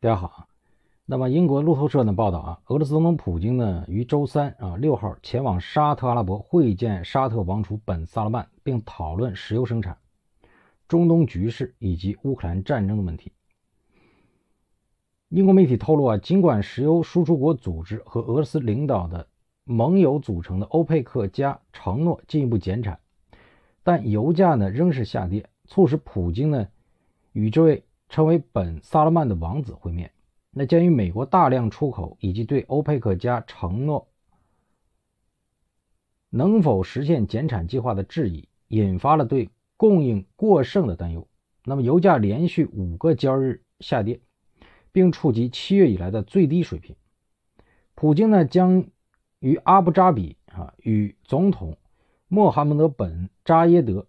大家好，那么英国路透社呢报道啊，俄罗斯总统普京呢于周三啊六号前往沙特阿拉伯会见沙特王储本·萨勒曼，并讨论石油生产、中东局势以及乌克兰战争的问题。英国媒体透露啊，尽管石油输出国组织和俄罗斯领导的盟友组成的欧佩克加承诺进一步减产，但油价呢仍是下跌，促使普京呢与这位。成为本·萨勒曼的王子会面。那鉴于美国大量出口以及对欧佩克加承诺能否实现减产计划的质疑，引发了对供应过剩的担忧。那么，油价连续五个交易日下跌，并触及七月以来的最低水平。普京呢，将与阿布扎比啊与总统穆罕默德·本·扎耶德·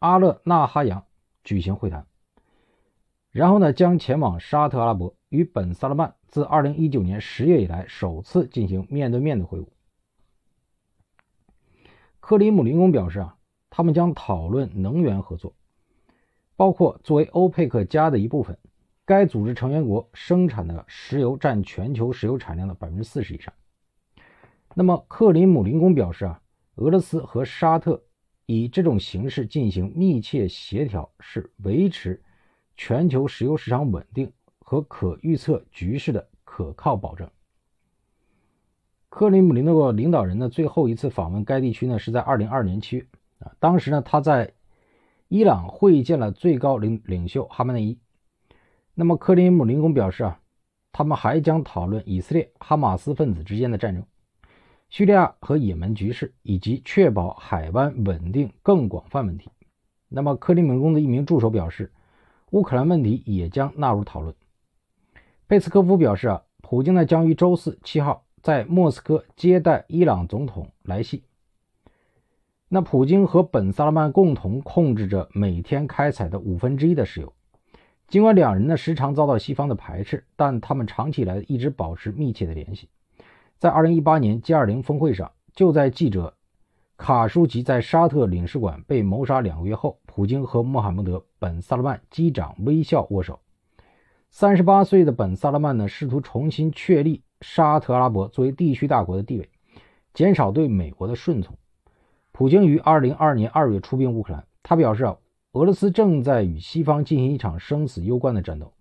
阿勒纳哈扬举行会谈。然后呢，将前往沙特阿拉伯与本·萨勒曼自2019年10月以来首次进行面对面的会晤。克里姆林宫表示啊，他们将讨论能源合作，包括作为欧佩克家的一部分，该组织成员国生产的石油占全球石油产量的百分之四十以上。那么克里姆林宫表示啊，俄罗斯和沙特以这种形式进行密切协调是维持。全球石油市场稳定和可预测局势的可靠保证。克里姆林的领导人呢，最后一次访问该地区呢，是在二零二年七月啊。当时呢，他在伊朗会见了最高领领袖哈梅内伊。那么，克里姆林宫表示啊，他们还将讨论以色列哈马斯分子之间的战争、叙利亚和也门局势以及确保海湾稳定更广泛问题。那么，克里姆林宫的一名助手表示。乌克兰问题也将纳入讨论。佩斯科夫表示：“啊，普京呢将于周四七号在莫斯科接待伊朗总统莱西。”那普京和本·萨拉曼共同控制着每天开采的五分之一的石油。尽管两人呢时常遭到西方的排斥，但他们长期以来一直保持密切的联系。在二零一八年 G 二零峰会上，就在记者卡舒吉在沙特领事馆被谋杀两个月后。普京和穆罕默德·本·萨勒曼击掌微笑握手。三十八岁的本·萨勒曼呢，试图重新确立沙特阿拉伯作为地区大国的地位，减少对美国的顺从。普京于二零二二年二月出兵乌克兰，他表示啊，俄罗斯正在与西方进行一场生死攸关的战斗，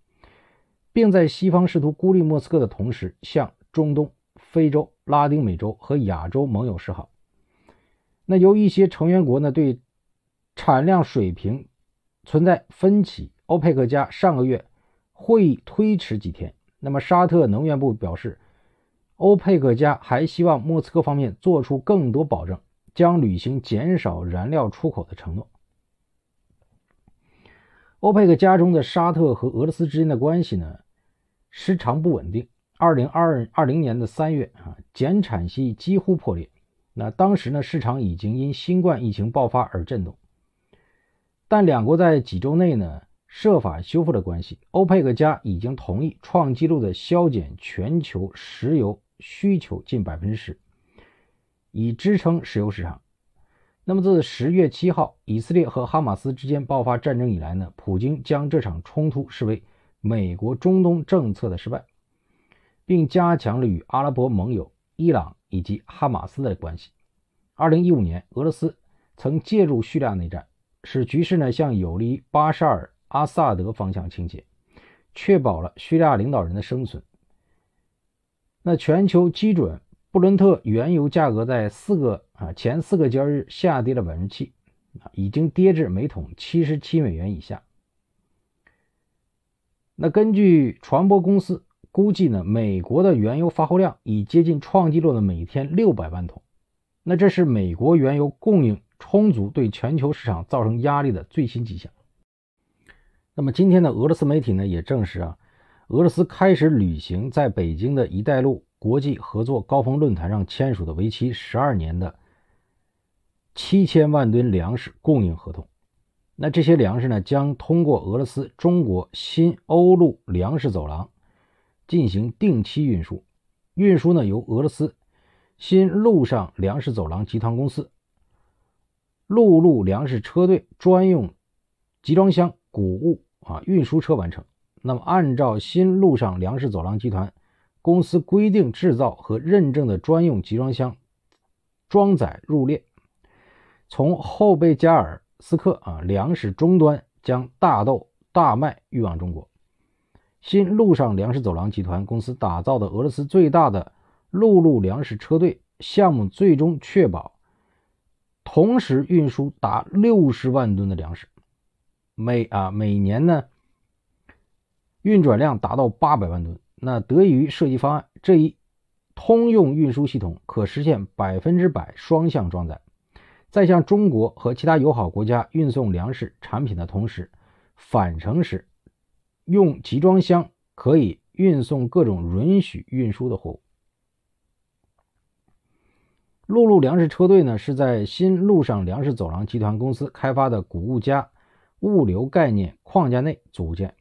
并在西方试图孤立莫斯科的同时，向中东、非洲、拉丁美洲和亚洲盟友示好。那由一些成员国呢对。产量水平存在分歧。欧佩克加上个月会议推迟几天。那么，沙特能源部表示，欧佩克加还希望莫斯科方面做出更多保证，将履行减少燃料出口的承诺。欧佩克加中的沙特和俄罗斯之间的关系呢，时常不稳定。二零二二零年的三月啊，减产协议几乎破裂。那当时呢，市场已经因新冠疫情爆发而震动。但两国在几周内呢，设法修复了关系。欧佩克加已经同意创纪录的削减全球石油需求近百分之十，以支撑石油市场。那么自十月七号以色列和哈马斯之间爆发战争以来呢，普京将这场冲突视为美国中东政策的失败，并加强了与阿拉伯盟友伊朗以及哈马斯的关系。二零一五年，俄罗斯曾介入叙利亚内战。使局势呢向有利于巴沙尔阿萨德方向倾斜，确保了叙利亚领导人的生存。那全球基准布伦特原油价格在四个啊前四个交易日下跌了百分之七啊，已经跌至每桶七十七美元以下。那根据船舶公司估计呢，美国的原油发货量已接近创纪录的每天六百万桶。那这是美国原油供应。充足对全球市场造成压力的最新迹象。那么，今天呢？俄罗斯媒体呢也证实啊，俄罗斯开始履行在北京的一带路国际合作高峰论坛上签署的为期十二年的七千万吨粮食供应合同。那这些粮食呢，将通过俄罗斯中国新欧陆粮食走廊进行定期运输。运输呢，由俄罗斯新陆上粮食走廊集团公司。陆路粮食车队专用集装箱谷物啊运输车完成。那么，按照新陆上粮食走廊集团公司规定制造和认证的专用集装箱装载入列，从后贝加尔斯克啊粮食终端将大豆、大麦运往中国。新陆上粮食走廊集团公司打造的俄罗斯最大的陆路粮食车队项目，最终确保。同时运输达六十万吨的粮食，每啊每年呢，运转量达到八百万吨。那得益于设计方案，这一通用运输系统可实现百分之百双向装载。在向中国和其他友好国家运送粮食产品的同时，返程时用集装箱可以运送各种允许运输的货物。陆路粮食车队呢，是在新陆上粮食走廊集团公司开发的谷物加物流概念框架内组建。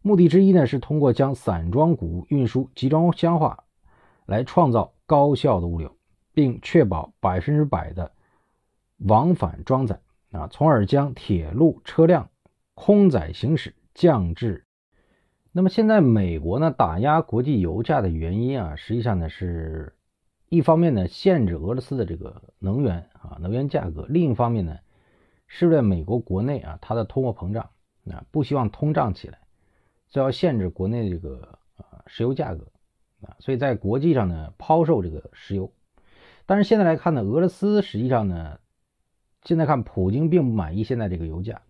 目的之一呢，是通过将散装谷物运输集装箱化，来创造高效的物流，并确保百分之百的往返装载啊，从而将铁路车辆空载行驶降至。那么现在美国呢，打压国际油价的原因啊，实际上呢是。一方面呢，限制俄罗斯的这个能源啊，能源价格；另一方面呢，是为了美国国内啊，它的通货膨胀，啊，不希望通胀起来，就要限制国内的这个石油价格啊，所以在国际上呢，抛售这个石油。但是现在来看呢，俄罗斯实际上呢，现在看普京并不满意现在这个油价。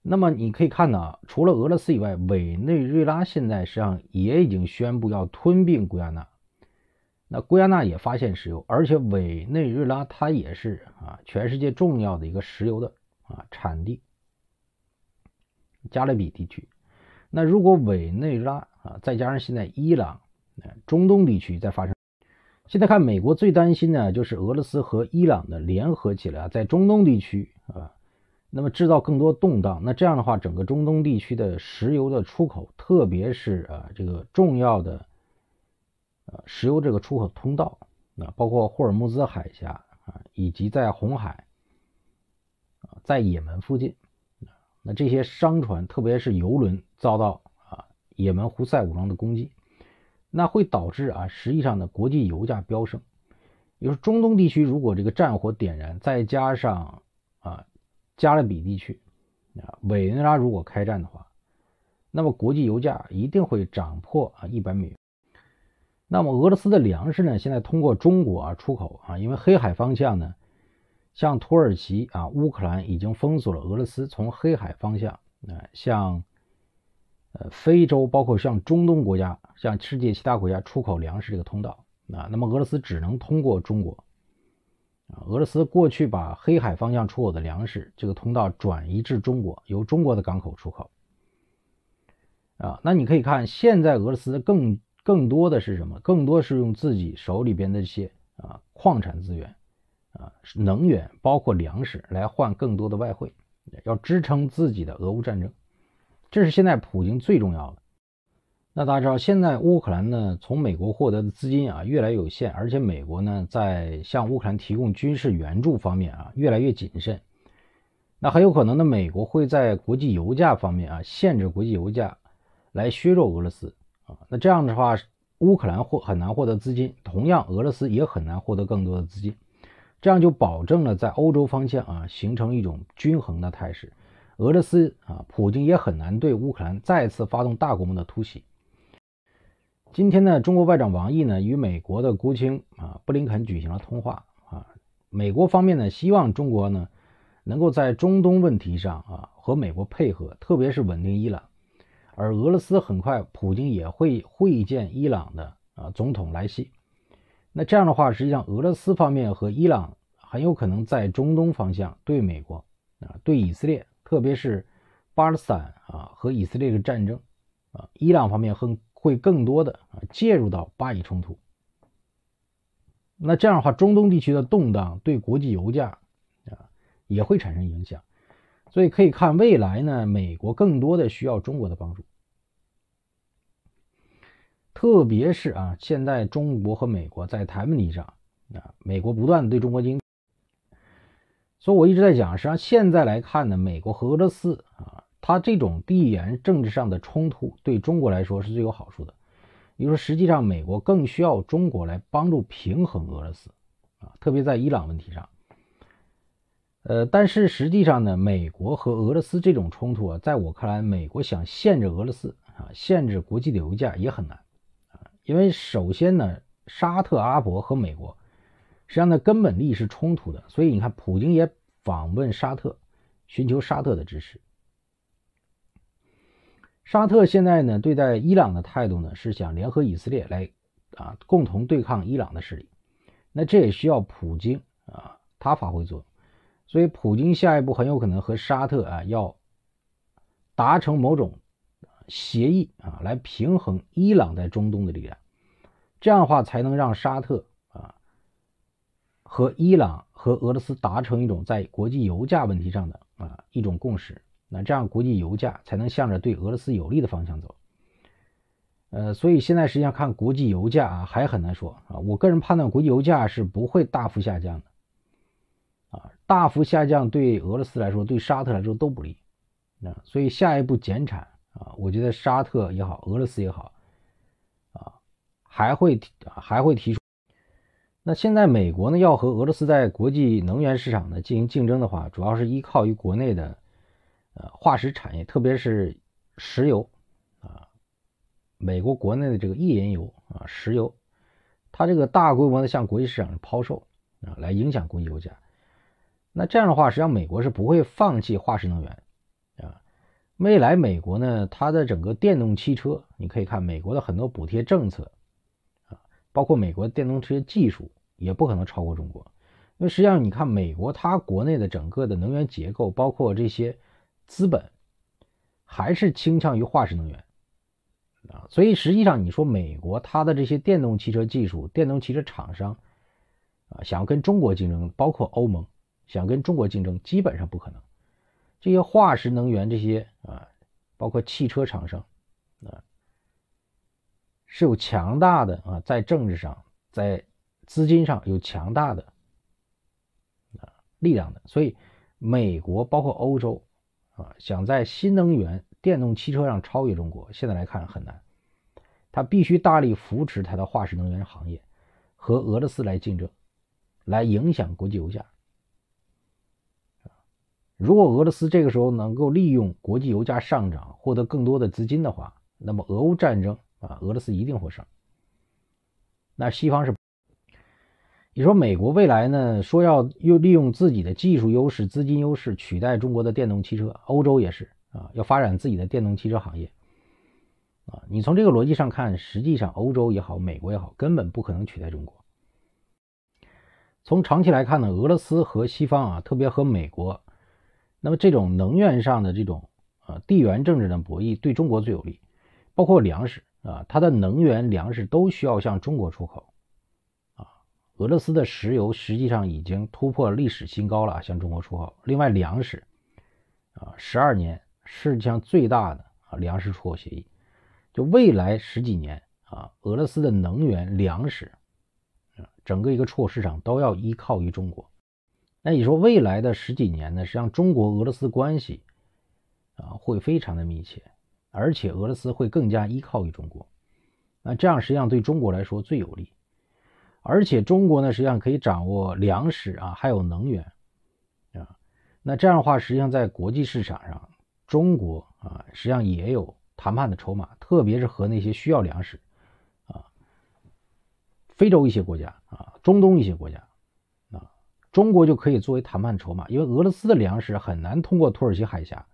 那么你可以看到，除了俄罗斯以外，委内瑞拉现在实际上也已经宣布要吞并圭亚那。那圭亚那也发现石油，而且委内瑞拉它也是啊，全世界重要的一个石油的啊产地，加勒比地区。那如果委内瑞拉啊，再加上现在伊朗，中东地区在发生，现在看美国最担心的，就是俄罗斯和伊朗的联合起来，在中东地区啊，那么制造更多动荡。那这样的话，整个中东地区的石油的出口，特别是啊这个重要的。呃，石油这个出口通道，啊，包括霍尔木兹海峡啊，以及在红海啊，在也门附近那这些商船，特别是油轮遭到啊也门胡塞武装的攻击，那会导致啊，实际上呢，国际油价飙升。就是中东地区如果这个战火点燃，再加上啊加勒比地区啊委内瑞拉如果开战的话，那么国际油价一定会涨破啊一百美元。那么俄罗斯的粮食呢？现在通过中国啊出口啊，因为黑海方向呢，像土耳其啊、乌克兰已经封锁了俄罗斯从黑海方向啊向，呃非洲包括像中东国家、像世界其他国家出口粮食这个通道啊。那么俄罗斯只能通过中国，啊，俄罗斯过去把黑海方向出口的粮食这个通道转移至中国，由中国的港口出口。啊，那你可以看现在俄罗斯更。更多的是什么？更多是用自己手里边的这些啊矿产资源，啊能源，包括粮食来换更多的外汇，要支撑自己的俄乌战争。这是现在普京最重要的。那大家知道，现在乌克兰呢，从美国获得的资金啊，越来越有限，而且美国呢，在向乌克兰提供军事援助方面啊，越来越谨慎。那很有可能呢，美国会在国际油价方面啊，限制国际油价，来削弱俄罗斯。啊，那这样的话，乌克兰获很难获得资金，同样俄罗斯也很难获得更多的资金，这样就保证了在欧洲方向啊形成一种均衡的态势，俄罗斯啊，普京也很难对乌克兰再次发动大规模的突袭。今天呢，中国外长王毅呢与美国的国务卿啊布林肯举行了通话啊，美国方面呢希望中国呢能够在中东问题上啊和美国配合，特别是稳定伊朗。而俄罗斯很快，普京也会会见伊朗的啊总统莱西。那这样的话，实际上俄罗斯方面和伊朗很有可能在中东方向对美国啊、对以色列，特别是巴勒斯坦啊和以色列的战争啊，伊朗方面很会更多的啊介入到巴以冲突。那这样的话，中东地区的动荡对国际油价啊也会产生影响。所以可以看未来呢，美国更多的需要中国的帮助，特别是啊，现在中国和美国在台问题上啊，美国不断的对中国经，所以我一直在讲，实际上现在来看呢，美国和俄罗斯啊，它这种地缘政治上的冲突对中国来说是最有好处的，就说实际上美国更需要中国来帮助平衡俄罗斯啊，特别在伊朗问题上。呃，但是实际上呢，美国和俄罗斯这种冲突啊，在我看来，美国想限制俄罗斯啊，限制国际的油价也很难啊，因为首先呢，沙特阿拉伯和美国实际上的根本利益是冲突的，所以你看，普京也访问沙特，寻求沙特的支持。沙特现在呢，对待伊朗的态度呢，是想联合以色列来啊，共同对抗伊朗的势力，那这也需要普京啊，他发挥作用。所以，普京下一步很有可能和沙特啊要达成某种协议啊，来平衡伊朗在中东的力量。这样的话，才能让沙特啊和伊朗和俄罗斯达成一种在国际油价问题上的啊一种共识。那这样，国际油价才能向着对俄罗斯有利的方向走。呃，所以现在实际上看国际油价啊，还很难说啊。我个人判断，国际油价是不会大幅下降的。大幅下降对俄罗斯来说，对沙特来说都不利，那所以下一步减产啊，我觉得沙特也好，俄罗斯也好，啊，还会还会提出。那现在美国呢，要和俄罗斯在国际能源市场呢进行竞争的话，主要是依靠于国内的呃化石产业，特别是石油啊，美国国内的这个页岩油啊，石油，它这个大规模的向国际市场抛售啊，来影响国际油价。那这样的话，实际上美国是不会放弃化石能源，啊，未来美国呢，它的整个电动汽车，你可以看美国的很多补贴政策，啊，包括美国电动车技术也不可能超过中国，因为实际上你看美国它国内的整个的能源结构，包括这些资本，还是倾向于化石能源，啊，所以实际上你说美国它的这些电动汽车技术、电动汽车厂商，啊，想要跟中国竞争，包括欧盟。想跟中国竞争，基本上不可能。这些化石能源，这些啊，包括汽车厂商啊，是有强大的啊，在政治上、在资金上有强大的啊力量的。所以，美国包括欧洲啊，想在新能源、电动汽车上超越中国，现在来看很难。他必须大力扶持他的化石能源行业，和俄罗斯来竞争，来影响国际油价。如果俄罗斯这个时候能够利用国际油价上涨获得更多的资金的话，那么俄乌战争啊，俄罗斯一定获胜。那西方是你说美国未来呢？说要又利用自己的技术优势、资金优势取代中国的电动汽车，欧洲也是啊，要发展自己的电动汽车行业啊。你从这个逻辑上看，实际上欧洲也好，美国也好，根本不可能取代中国。从长期来看呢，俄罗斯和西方啊，特别和美国。那么这种能源上的这种啊地缘政治的博弈对中国最有利，包括粮食啊，它的能源、粮食都需要向中国出口啊。俄罗斯的石油实际上已经突破历史新高了向中国出口。另外，粮食啊，十二年世界上最大的啊粮食出口协议。就未来十几年啊，俄罗斯的能源、粮食啊，整个一个出口市场都要依靠于中国。那你说未来的十几年呢，实际上中国俄罗斯关系啊会非常的密切，而且俄罗斯会更加依靠于中国。那这样实际上对中国来说最有利，而且中国呢实际上可以掌握粮食啊，还有能源啊。那这样的话，实际上在国际市场上，中国啊实际上也有谈判的筹码，特别是和那些需要粮食啊、非洲一些国家啊、中东一些国家。中国就可以作为谈判筹码，因为俄罗斯的粮食很难通过土耳其海峡，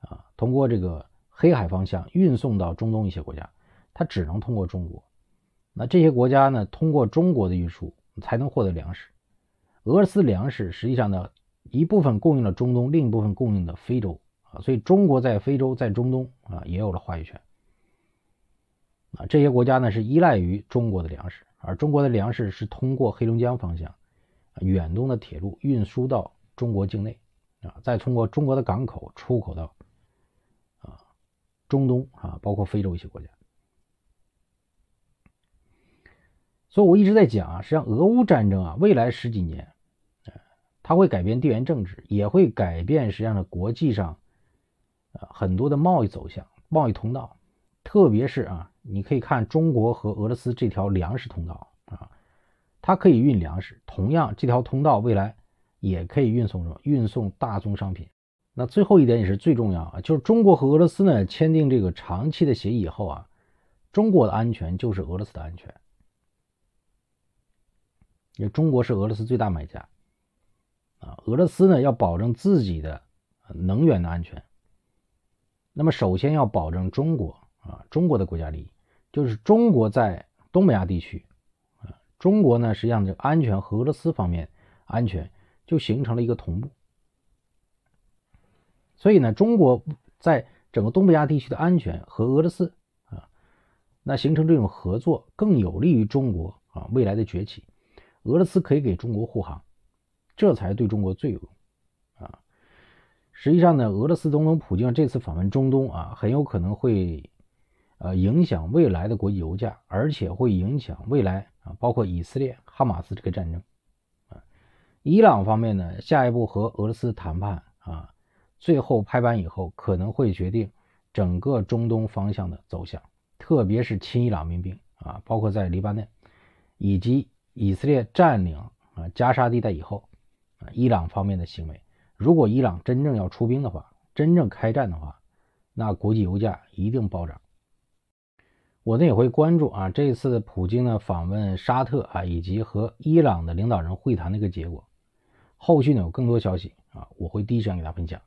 啊，通过这个黑海方向运送到中东一些国家，它只能通过中国。那这些国家呢，通过中国的运输才能获得粮食。俄罗斯粮食实际上呢，一部分供应了中东，另一部分供应的非洲啊，所以中国在非洲、在中东啊也有了话语权。啊，这些国家呢是依赖于中国的粮食，而中国的粮食是通过黑龙江方向。远东的铁路运输到中国境内，啊，再通过中国的港口出口到，啊，中东啊，包括非洲一些国家。所以，我一直在讲啊，实际上俄乌战争啊，未来十几年，它会改变地缘政治，也会改变实际上的国际上，呃，很多的贸易走向、贸易通道，特别是啊，你可以看中国和俄罗斯这条粮食通道啊。它可以运粮食，同样这条通道未来也可以运送什么？运送大宗商品。那最后一点也是最重要啊，就是中国和俄罗斯呢签订这个长期的协议以后啊，中国的安全就是俄罗斯的安全，因为中国是俄罗斯最大买家。啊，俄罗斯呢要保证自己的能源的安全，那么首先要保证中国啊中国的国家利益，就是中国在东北亚地区。中国呢，实际上这安全和俄罗斯方面安全就形成了一个同步。所以呢，中国在整个东北亚地区的安全和俄罗斯啊，那形成这种合作，更有利于中国啊未来的崛起。俄罗斯可以给中国护航，这才对中国最有用啊。实际上呢，俄罗斯总统普京这次访问中东啊，很有可能会呃影响未来的国际油价，而且会影响未来。啊，包括以色列、哈马斯这个战争，啊，伊朗方面呢，下一步和俄罗斯谈判啊，最后拍板以后，可能会决定整个中东方向的走向，特别是亲伊朗民兵啊，包括在黎巴嫩，以及以色列占领啊加沙地带以后，啊，伊朗方面的行为，如果伊朗真正要出兵的话，真正开战的话，那国际油价一定暴涨。我呢也会关注啊，这次普京呢访问沙特啊，以及和伊朗的领导人会谈的一个结果。后续呢有更多消息啊，我会第一时间给大家分享。